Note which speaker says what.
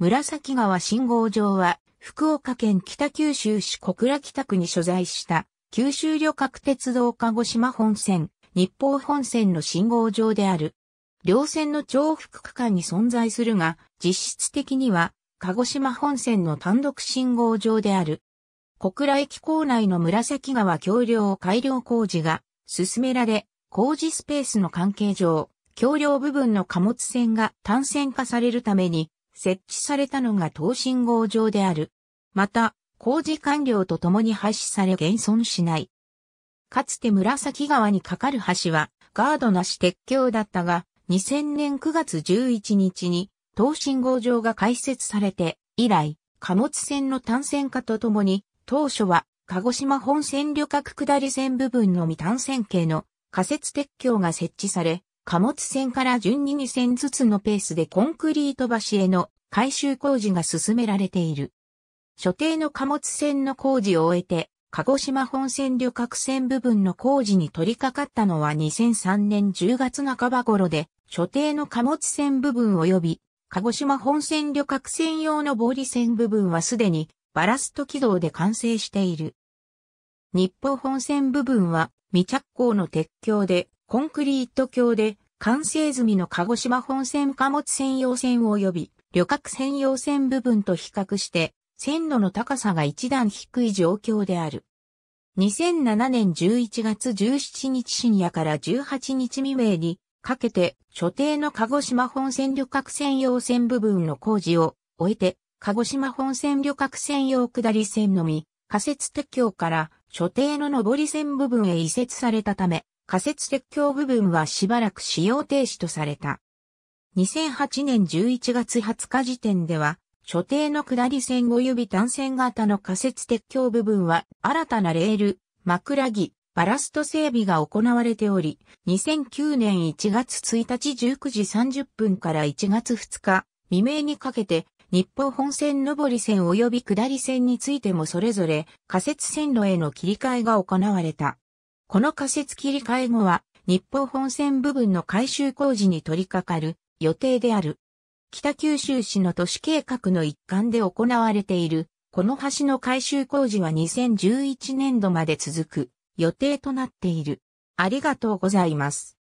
Speaker 1: 紫川信号場は、福岡県北九州市小倉北区に所在した、九州旅客鉄道鹿児島本線、日豊本線の信号場である。両線の重複区間に存在するが、実質的には、鹿児島本線の単独信号場である。小倉駅構内の紫川橋梁改良工事が進められ、工事スペースの関係上、橋梁部分の貨物線が単線化されるために、設置されたのが等信号場である。また、工事完了とともに廃止され現存しない。かつて紫川に架かる橋はガードなし鉄橋だったが、2000年9月11日に等信号場が開設されて、以来、貨物船の単線化とともに、当初は鹿児島本線旅客下り線部分のみ単線系の仮設鉄橋が設置され、貨物船から順に2線ずつのペースでコンクリート橋への改修工事が進められている。所定の貨物船の工事を終えて、鹿児島本線旅客船部分の工事に取り掛かったのは2003年10月半ば頃で、所定の貨物船部分及び、鹿児島本線旅客船用の防リ船部分はすでにバラスト軌道で完成している。日報本線部分は未着工の鉄橋で、コンクリート橋で、完成済みの鹿児島本線貨物専用線及び、旅客専用線部分と比較して、線路の高さが一段低い状況である。2007年11月17日深夜から18日未明にかけて所定の鹿児島本線旅客専用線部分の工事を終えて鹿児島本線旅客専用下り線のみ仮設鉄橋から所定の上り線部分へ移設されたため仮設鉄橋部分はしばらく使用停止とされた。2008年11月20日時点では、所定の下り線及び単線型の仮設鉄橋部分は、新たなレール、枕木、バラスト整備が行われており、2009年1月1日19時30分から1月2日未明にかけて、日報本線上り線及び下り線についてもそれぞれ仮設線路への切り替えが行われた。この仮設切り替え後は、日報本線部分の改修工事に取り掛かる予定である。北九州市の都市計画の一環で行われている、この橋の改修工事は2011年度まで続く予定となっている。ありがとうございます。